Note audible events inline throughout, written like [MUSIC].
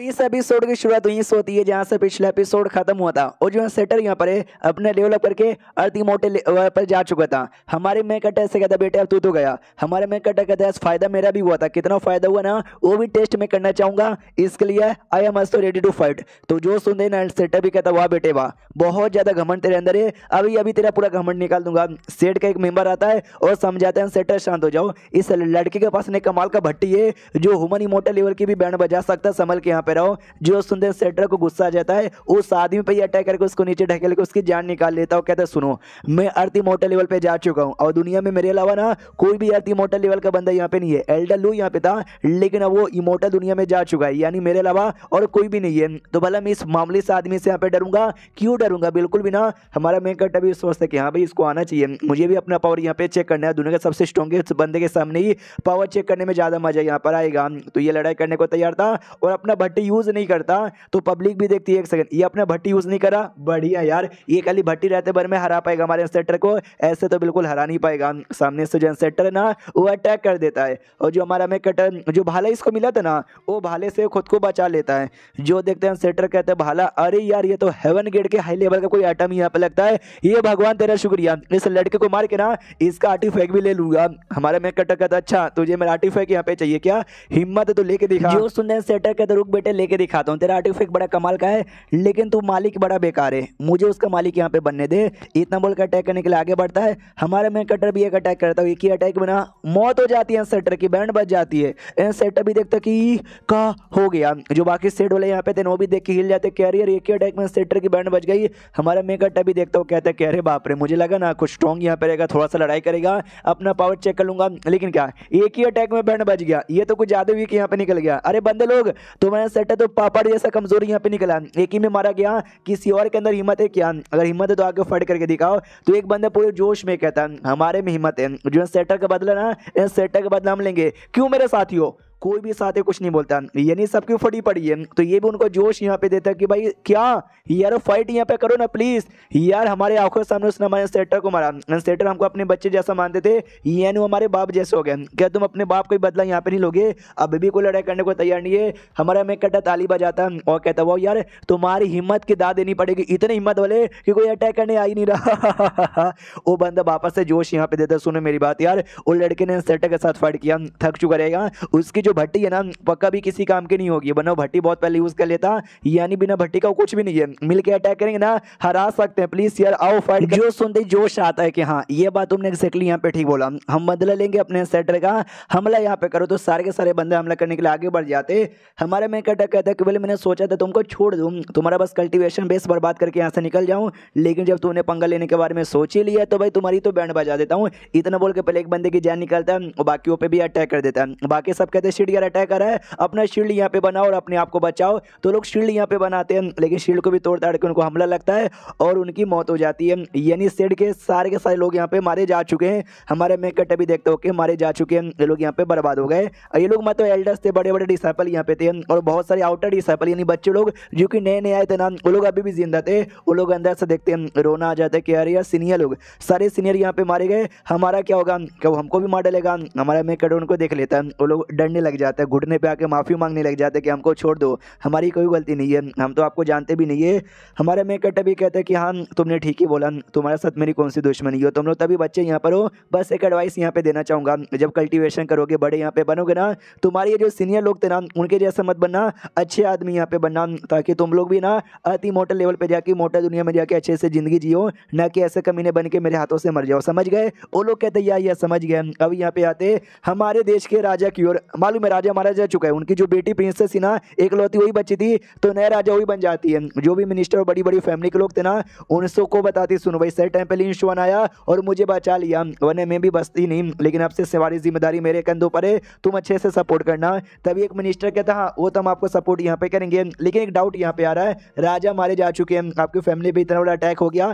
तो इस एपिसोड की शुरुआत वहीं तो से होती है जहाँ से पिछला एपिसोड खत्म हुआ था और जो है सेटर यहाँ पर है अपने डेवलप करके अर्थी मोटे पर जा चुका था हमारे मैं कटा से कहता बेटे अब तू तो गया हमारे मैं कटा कहता फायदा मेरा भी हुआ था कितना फायदा हुआ ना वो भी टेस्ट में करना चाहूंगा इसके लिए I am also ready to fight तो जो सुन ना सेटर भी कहता वाह बेटे वाह बहुत ज़्यादा घमंड तेरे अंदर है अभी अभी तेरा पूरा घमंड निकाल दूंगा सेट का एक मेंबर आता है और समझाते हैं सेटर शांत हो जाओ इस लड़के के पास ने कमाल का भट्टी है जो हुमन इमोटर लेवल की भी बैंड बजा सकता है संभल के यहाँ पे रहो जो सुनते हैं सेटर को गुस्सा आ जाता है उस आदमी पर ही अटैक करके उसको नीचे ढकेल के उसकी जान निकाल लेता हूँ कहते सुनो मैं अर्थी मोटर लेवल पर जा चुका हूँ और दुनिया में मेरे अलावा ना कोई भी अर्थी मोटर लेवल का बंदा यहाँ पे नहीं है एल्डर लू यहाँ पे था लेकिन अब वो इमोटर दुनिया में जा चुका है यानी मेरे अलावा और कोई भी नहीं है तो भला मैं इस मामले से आदमी से यहाँ पे डरूंगा क्यों डरूंगा बिल्कुल भी ना हमारा मैं कट अभी सोचता कि हाँ भाई इसको आना चाहिए मुझे भी अपना पावर यहाँ पे चेक करना है दुनिया का सबसे स्ट्रॉन्गेस्ट बंदे के सामने ही पावर चेक करने में ज़्यादा मजा यहाँ पर आएगा तो ये लड़ाई करने को तैयार था और अपना भट्टी भट्टी यूज़ नहीं करता तो पब्लिक भी देखती है एक सेकंड ये अपने भट्टी यूज़ नहीं करा बढ़िया यार ये खाली भट्टी रहते भर में हरा पाएगा हमारे सेटर को ऐसे तो बिल्कुल हरा नहीं पाएगा सामने से जो है ना वो अटैक कर देता है और जो हमारा हमें कटर जो भाला इसको मिला था ना वो भाले से खुद को बचा लेता है जो देखते हैं सेटर कहते हैं भाला अरे यार ये तो हेवन गेट के हाई लेवल का कोई आइटम यहाँ पे लगता है ये भगवान तेरा शुक्रिया इस लड़के को मार के ना इसका आर्टिफैक्ट भी ले लूंगा हमारा मैं कटर कहता अच्छा तुझे मेरा आर्टिफैक्ट यहाँ पे चाहिए क्या हिम्मत है तो लेके दिखा जो सुन रहे सेटर कहते रुक बेटे पे लेके दिखाता हूँ तेरा आर्टिफिक बड़ा कमाल का है लेकिन तू मालिक बड़ा बेकार है मुझे उसका मालिक यहाँ पे बनने दे इतना बोल के अटैक करने के लिए आगे बढ़ता है हमारा मैं कटर भी एक अटैक करता हूँ एक ही अटैक बिना मौत हो जाती है सेटर की बैंड बच जाती है एंड सेटर भी देखता कि का हो गया जो बाकी सेट वाले यहाँ पे थे वो भी देख के हिल जाते कैरियर एक ही अटैक में सेटर की बैंड बच गई हमारा मैं कटर भी देखता हूँ कहता है कि बाप रे मुझे लगा ना कुछ स्ट्रॉन्ग यहाँ पे रहेगा थोड़ा सा लड़ाई करेगा अपना पावर चेक कर लूंगा लेकिन क्या एक ही अटैक में बैंड बच गया ये तो कुछ ज़्यादा वीक यहाँ पे निकल गया अरे बंदे लोग तुम्हारे सेट है तो पापड़ जैसा कमजोर यहाँ पे निकला एक ही में मारा गया किसी और के अंदर हिम्मत है क्या अगर हिम्मत है तो आगे फट करके दिखाओ तो एक बंदा पूरे जोश में कहता हमारे में हिम्मत है जो सेटर का बदला ना सेटर का बदला हम लेंगे क्यों मेरे साथियों कोई भी साथ कुछ नहीं बोलता यानी सबकी फटी पड़ी है तो ये भी उनको जोश यहाँ पे देता है कि भाई क्या यार फाइट यहाँ पे करो ना प्लीज यार हमारे आंखों के सामने उसने हमारे सेटर को मारा सेटर हमको अपने बच्चे जैसा मानते थे यानी हमारे बाप जैसे हो गए क्या तुम अपने बाप को बदला यहाँ पे नहीं लोगे अभी भी कोई लड़ाई करने को तैयार नहीं है हमारा हमें कटा ताली बजाता और कहता वो यार तुम्हारी हिम्मत की दा देनी पड़ेगी इतनी हिम्मत वाले कि कोई अटैक करने आ ही नहीं रहा [LAUGHS] वो बंदा वापस से जोश यहाँ पे देता सुनो मेरी बात यार वो लड़के ने सेटर के साथ फाइट किया थक चुका रहेगा उसकी जो भट्टी है ना पक्का भी किसी काम की नहीं होगी बनाओ भट्टी बहुत पहले यूज़ कर लेता यानी बिना भट्टी का कुछ भी नहीं है मिलकर अटैक करेंगे ना हरा सकते हैं प्लीज़ यार आओ फाइट जो सुनते जोश आता है कि हाँ ये बात तुमने एक्जैक्टली यहाँ पे ठीक बोला हम बदला लेंगे अपने सेटर का हमला यहाँ पे करो तो सारे के सारे बंदे हमला करने के लिए आगे बढ़ जाते हमारे में अटैक कहता कि केवल मैंने सोचा था तुमको छोड़ दूँ तुम्हारा बस कल्टिवेशन बेस बर्बाद करके यहाँ से निकल जाऊँ लेकिन जब तुमने पंगा लेने के बारे में सोच ही लिया तो भाई तुम्हारी तो बैंड बजा देता हूँ इतना बोल के पहले एक बंदे की जान निकलता है और बाकी पे भी अटैक कर देता है बाकी सब कहते ऑब्सिडियन अटैकर है अपना शील्ड यहाँ पे बनाओ और अपने आप को बचाओ तो लोग शील्ड यहाँ पे बनाते हैं लेकिन शील्ड को भी तोड़ ताड़ के उनको हमला लगता है और उनकी मौत हो जाती है यानी सेड के सारे के सारे लोग यहाँ पे मारे जा चुके हैं हमारे मैं मेकट अभी देखते हो कि मारे जा चुके हैं ये लोग यहाँ पे बर्बाद हो गए ये लोग मतलब एल्डर्स थे बड़े बड़े डिसाइपल यहाँ पे थे और बहुत सारे आउटर डिसाइपल यानी बच्चे लोग जो कि नए नए आए थे ना वो लोग अभी भी जिंदा थे वो लोग अंदर से देखते हैं रोना आ जाता है कि अरे यार सीनियर लोग सारे सीनियर यहाँ पे मारे गए हमारा क्या होगा क्या हमको भी मार डलेगा हमारा मैं मेकट उनको देख लेता है वो लोग डरने लगे लग जाता है घुटने पे आके माफ़ी मांगने लग जाता है कि हमको छोड़ दो हमारी कोई गलती नहीं है हम तो आपको जानते भी नहीं है हमारे मेकअट तभी कहते हैं कि हाँ तुमने ठीक ही बोला तुम्हारे साथ मेरी कौन सी दुश्मनी हो तुम लोग तभी बच्चे यहाँ पर हो बस एक एडवाइस यहाँ पर देना चाहूँगा जब कल्टिवेशन करोगे बड़े यहाँ पर बनोगे ना तुम्हारे जो सीनियर लोग थे ना उनके जैसा मत बनना अच्छे आदमी यहाँ पर बनना ताकि तुम लोग भी ना अति मोटर लेवल पर जाके मोटर दुनिया में जाके अच्छे से ज़िंदगी जियो ना कि ऐसे कमीने बन के मेरे हाथों से मर जाओ समझ गए वो लोग कहते या, या समझ गए अब यहाँ पे आते हमारे देश के राजा की ओर मालूम में राजा महाराजा चुका है उनकी जो बेटी प्रिंसेस सिन्हा एकलौती वही बच्ची थी तो नए राजा वही बन जाती है जो भी मिनिस्टर और बड़ी बड़ी फैमिली के लोग थे ना उन सबको बताती सुनो भाई सही टाइम पहले लिंशवान आया और मुझे बचा लिया वरने मैं भी बचती नहीं लेकिन आपसे सवारी जिम्मेदारी मेरे कंधों पर है तुम अच्छे से सपोर्ट करना तभी एक मिनिस्टर कहता हाँ वो तो हम आपको सपोर्ट यहाँ पे करेंगे लेकिन एक डाउट यहाँ पे आ रहा है राजा मारे जा चुके हैं आपकी फैमिली भी इतना बड़ा अटैक हो गया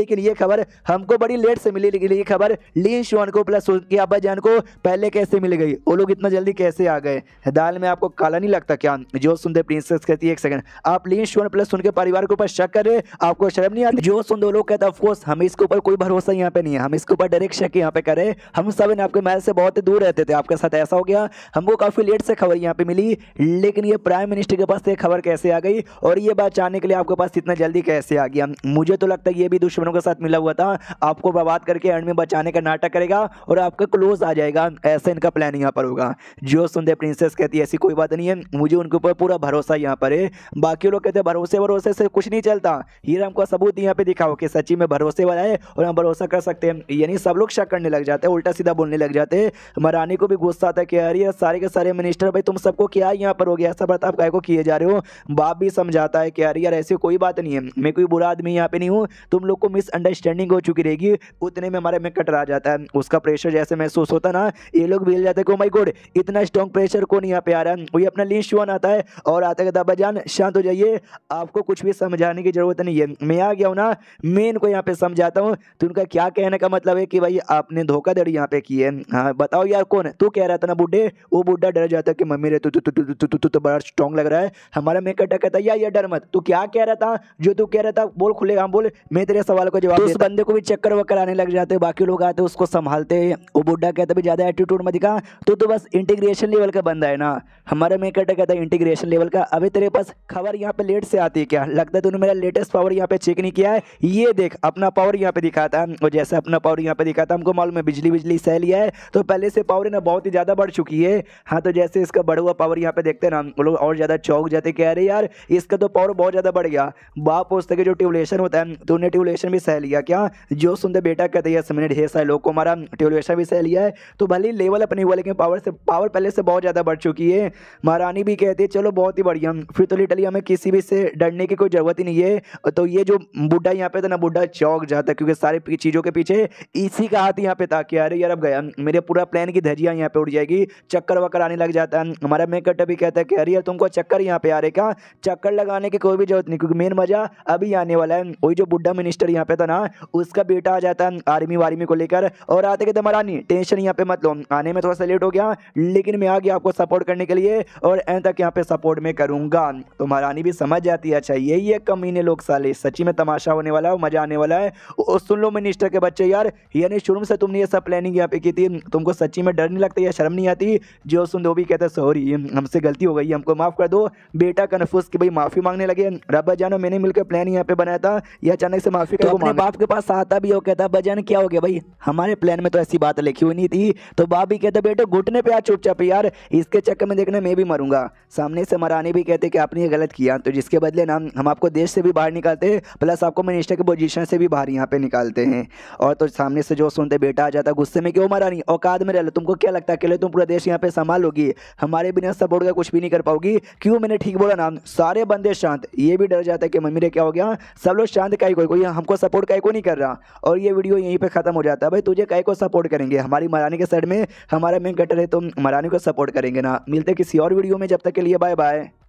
लेकिन ये खबर हमको बड़ी लेट से मिली लेकिन ये खबर लीन शोन को प्लस उनकी अब्बा जान को पहले कैसे मिल गई वो लोग इतना जल्दी कैसे आ गए दाल में आपको काला नहीं लगता क्या जो सुनते प्रिंसेस कहती है एक सेकंड आप लीन शोन प्लस सुन के परिवार के ऊपर शक कर रहे आपको शर्म नहीं आती जो सुन दो लोग कहते अफकोर्स हम इसके ऊपर कोई भरोसा यहाँ पे नहीं है हम इसके ऊपर डायरेक्ट शक यहाँ पे करे हम सब ने आपके महल से बहुत दूर रहते थे आपके साथ ऐसा हो गया हमको काफी लेट से खबर यहाँ पे मिली लेकिन ये प्राइम मिनिस्टर के पास खबर कैसे आ गई और ये बात जानने के लिए आपके पास इतना जल्दी कैसे आ गया मुझे तो लगता है ये भी दुश्मनों के साथ मिला हुआ था आपको बर्बाद करके एंड में बचाने का नाटक करेगा और आपका क्लोज आ जाएगा ऐसा इनका प्लान यहाँ पर होगा जो सुन सुनते प्रिंसेस कहती है ऐसी कोई बात नहीं है मुझे उनके ऊपर पूरा भरोसा यहाँ पर है बाकी लोग कहते हैं भरोसे भरोसे से कुछ नहीं चलता हीरा हमको सबूत यहाँ पे दिखाओ कि सच्ची में भरोसे वाला है और हम भरोसा कर सकते हैं यानी सब लोग शक करने लग जाते हैं उल्टा सीधा बोलने लग जाते हैं महारानी को भी गुस्सा आता है कि अरे यार सारे के सारे मिनिस्टर भाई तुम सबको क्या यहाँ पर हो गया ऐसा बर्ताव गाय को किए जा रहे हो बाप भी समझाता है कि अरे यार ऐसी कोई बात नहीं है मैं कोई बुरा आदमी यहाँ पे नहीं हूँ तुम लोग को मिसअंडरस्टैंडिंग हो चुकी रहेगी उतने में हमारे में कटरा जाता है उसका प्रेशर जैसे महसूस होता ना ये लोग भी जाते हैं ओ माई गोड इतना स्ट्रॉन्ग प्रेशर कौन यहाँ पे आ रहा है वही अपना लिंक शो आता है और आता है दबा जान शांत हो जाइए आपको कुछ भी समझाने की जरूरत नहीं है मैं आ गया हूँ ना मैं इनको यहाँ पे समझाता हूँ तो उनका क्या कहने का मतलब है कि भाई आपने धोखाधड़ी यहाँ पे की है हाँ बताओ यार कौन तू कह रहा था ना बुढ़े वो बुढ़ा डर जाता कि मम्मी रे तो बड़ा स्ट्रॉन्ग लग रहा है हमारा मेकअप डर कहता यार डर मत तू क्या कह रहा था जो तू कह रहा था बोल खुलेगा बोल मैं तेरे सवाल को जवाब तो उस बंदे को भी चक्कर वक्कर आने लग जाते बाकी लोग आते उसको संभालते वो बुढ़ा कहता भी ज़्यादा एटीट्यूड मत दिखा तो बस इंटीग्रेशन लेवल का बंदा है ना हमारा में क्या कहता है इंटीग्रेशन लेवल का अभी तेरे पास खबर यहाँ पे लेट से आती है क्या लगता है तूने मेरा लेटेस्ट पावर यहाँ पे चेक नहीं किया है ये देख अपना पावर यहाँ पे दिखाता है और जैसे अपना पावर यहाँ पे दिखाता है हमको मालूम है बिजली बिजली सह लिया है तो पहले से पावर ना बहुत ही ज़्यादा बढ़ चुकी है हाँ तो जैसे इसका बढ़ हुआ पावर यहाँ पे देखते ना वो लोग और ज़्यादा चौक जाते कह रहे यार इसका तो पावर बहुत ज़्यादा बढ़ गया बाप पूछते कि जो ट्यूबलेशन होता है तूने ट्यूबलेशन भी सह लिया क्या जो सुनते बेटा कहते हैं मैंने ढेर सारे लोग को हमारा ट्यूबलेशन भी सह लिया है तो भले लेवल अपने वाले पावर से पावर पहले से से बहुत ज़्यादा बढ़ चुकी है महारानी भी कहती है चलो बहुत ही बढ़िया फिर तो लिटली हमें किसी भी से डरने की कोई ज़रूरत ही नहीं है तो ये जो बुढ़ा यहाँ पे था ना बुढ़ा चौक जाता क्योंकि सारे चीज़ों के पीछे इसी का हाथ यहाँ पे था कि अरे यार अब गया मेरे पूरा प्लान की धजिया यहाँ पे उड़ जाएगी चक्कर वक्कर आने लग जाता है हमारा मेकअट भी कहता है कि अरे यार तुमको चक्कर यहाँ पे आ रहे क्या चक्कर लगाने की कोई भी जरूरत नहीं क्योंकि मेन मज़ा अभी आने वाला है वही जो बुढ़ा मिनिस्टर यहाँ पे था ना उसका बेटा आ जाता है आर्मी वार्मी को लेकर और आते कहते महारानी टेंशन यहाँ पे मत लो आने में थोड़ा सा लेट हो गया लेकिन मैं आ गया आपको सपोर्ट करने के लिए और एंड तक यहाँ पे सपोर्ट में करूंगा तो महारानी भी समझ जाती है अच्छा यही है कमीने लोग साले सची में तमाशा होने वाला है मजा आने वाला है और सुन लो मिनिस्टर के बच्चे यार यानी शुरू से तुमने ये सब प्लानिंग यहाँ पे की थी तुमको सच्ची में डर नहीं लगता या शर्म नहीं आती जो सुन दो भी कहते सॉरी हमसे गलती हो गई हमको माफ़ कर दो बेटा कन्फ्यूज कि भाई माफ़ी मांगने लगे रब्बा जानो मैंने मिलकर प्लान यहाँ पे बनाया था या अचानक से माफ़ी तो अपने बाप के पास आता भी हो कहता बजन क्या हो गया भाई हमारे प्लान में तो ऐसी बात लिखी हुई नहीं थी तो बाप भी कहता बेटे घुटने पे आ चुपचाप यार यार इसके चक्कर में देखना मैं भी मरूंगा सामने से मराने भी कहते कि आपने ये गलत किया तो जिसके बदले ना हम आपको देश से भी बाहर निकालते हैं प्लस आपको मिनिस्टर के पोजीशन से भी बाहर यहाँ पे निकालते हैं और तो सामने से जो सुनते बेटा आ जाता गुस्से में क्यों मरा नहीं औकात में रह लो तुमको क्या लगता है अकेले तुम पूरा देश यहाँ पे संभालोगी हमारे बिना सब का कुछ भी नहीं कर पाओगी क्यों मैंने ठीक बोला ना सारे बंदे शांत ये भी डर जाता है कि मम्मी ने क्या हो गया सब लोग शांत कहीं कोई कोई हमको सपोर्ट कहीं को नहीं कर रहा और ये वीडियो यहीं पर खत्म हो जाता है भाई तुझे कहीं को सपोर्ट करेंगे हमारी मराने के साइड में हमारा मेन कटर है तो मराने को सपोर्ट करेंगे ना मिलते किसी और वीडियो में जब तक के लिए बाय बाय